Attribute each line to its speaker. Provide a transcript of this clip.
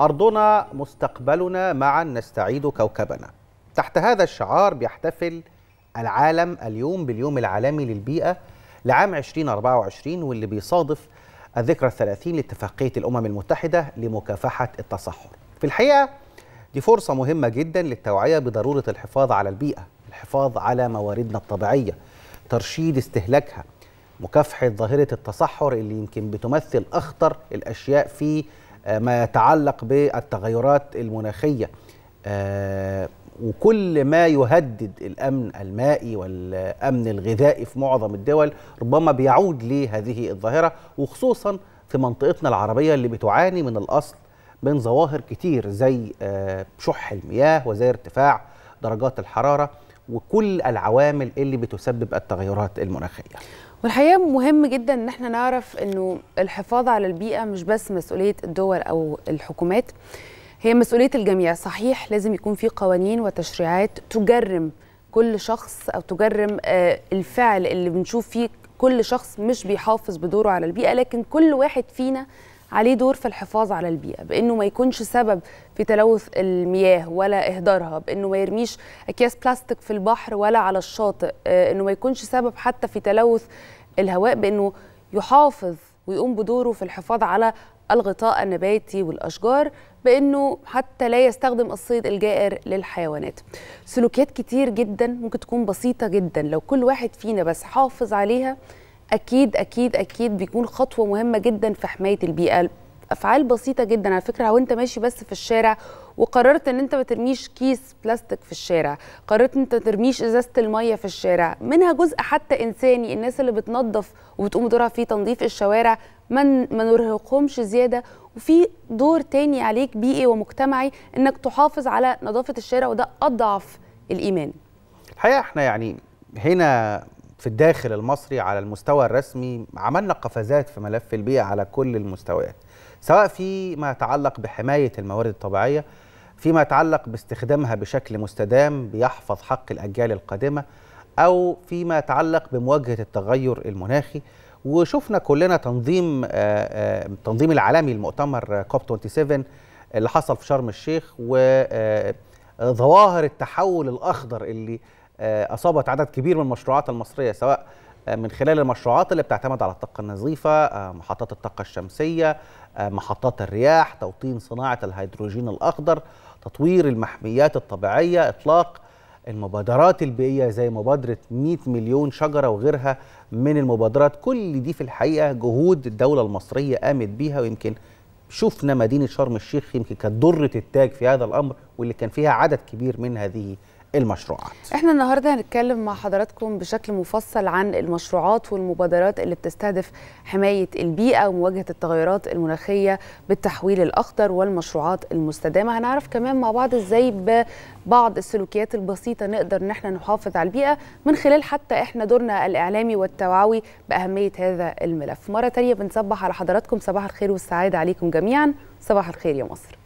Speaker 1: أرضنا مستقبلنا معا نستعيد كوكبنا تحت هذا الشعار بيحتفل العالم اليوم باليوم العالمي للبيئة لعام 2024 واللي بيصادف الذكرى الثلاثين لاتفاقية الأمم المتحدة لمكافحة التصحر في الحقيقة دي فرصة مهمة جدا للتوعية بضرورة الحفاظ على البيئة الحفاظ على مواردنا الطبيعية ترشيد استهلاكها مكافحة ظاهرة التصحر اللي يمكن بتمثل أخطر الأشياء في آه، ما يتعلق بالتغيرات المناخية آه، وكل ما يهدد الأمن المائي والأمن الغذائي في معظم الدول ربما بيعود لهذه الظاهرة وخصوصا في منطقتنا العربية اللي بتعاني من الأصل من ظواهر كتير زي آه، شح المياه وزي ارتفاع درجات الحرارة وكل العوامل اللي بتسبب التغيرات المناخيه
Speaker 2: والحقيقه مهم جدا ان احنا نعرف انه الحفاظ على البيئه مش بس مسؤوليه الدول او الحكومات هي مسؤوليه الجميع صحيح لازم يكون في قوانين وتشريعات تجرم كل شخص او تجرم آه، الفعل اللي بنشوف فيه كل شخص مش بيحافظ بدوره على البيئه لكن كل واحد فينا عليه دور في الحفاظ على البيئه بانه ما يكونش سبب في تلوث المياه ولا اهدارها بانه ما يرميش اكياس بلاستيك في البحر ولا على الشاطئ آه، انه ما يكونش سبب حتى في تلوث الهواء بانه يحافظ ويقوم بدوره في الحفاظ على الغطاء النباتي والأشجار بأنه حتى لا يستخدم الصيد الجائر للحيوانات سلوكيات كتير جدا ممكن تكون بسيطة جدا لو كل واحد فينا بس حافظ عليها اكيد اكيد اكيد بيكون خطوه مهمه جدا في حمايه البيئه افعال بسيطه جدا على فكره لو انت ماشي بس في الشارع وقررت ان انت ما ترميش كيس بلاستيك في الشارع قررت ان انت ترميش ازازه الميه في الشارع منها جزء حتى انساني الناس اللي بتنظف وبتقوم دورها في تنظيف الشوارع من ما نرهقهمش زياده وفي دور تاني عليك بيئي ومجتمعي انك تحافظ على نظافه الشارع وده اضعف الايمان
Speaker 1: الحقيقه احنا يعني هنا في الداخل المصري على المستوى الرسمي عملنا قفزات في ملف البيئة على كل المستويات سواء فيما يتعلق بحماية الموارد الطبيعية فيما يتعلق باستخدامها بشكل مستدام بيحفظ حق الأجيال القادمة أو فيما يتعلق بمواجهة التغير المناخي وشفنا كلنا تنظيم آه، آه، تنظيم العالمي المؤتمر كوب 27 اللي حصل في شرم الشيخ وظواهر آه، التحول الأخضر اللي آه، اصابت عدد كبير من المشروعات المصريه سواء آه، من خلال المشروعات اللي بتعتمد على الطاقه النظيفه آه، محطات الطاقه الشمسيه محطات الرياح توطين صناعه الهيدروجين الاخضر تطوير المحميات الطبيعيه اطلاق المبادرات البيئيه زي مبادره 100 مليون شجره وغيرها من المبادرات كل دي في الحقيقه جهود الدوله المصريه قامت بيها ويمكن شفنا مدينه شرم الشيخ يمكن كانت التاج في هذا الامر واللي كان فيها عدد كبير من هذه المشروعات
Speaker 2: احنا النهارده هنتكلم مع حضراتكم بشكل مفصل عن المشروعات والمبادرات اللي بتستهدف حمايه البيئه ومواجهه التغيرات المناخيه بالتحويل الاخضر والمشروعات المستدامه هنعرف كمان مع بعض ازاي ببعض السلوكيات البسيطه نقدر ان احنا نحافظ على البيئه من خلال حتى احنا دورنا الاعلامي والتوعوي باهميه هذا الملف مره تانية بنصبح على حضراتكم صباح الخير والسعاده عليكم جميعا صباح الخير يا مصر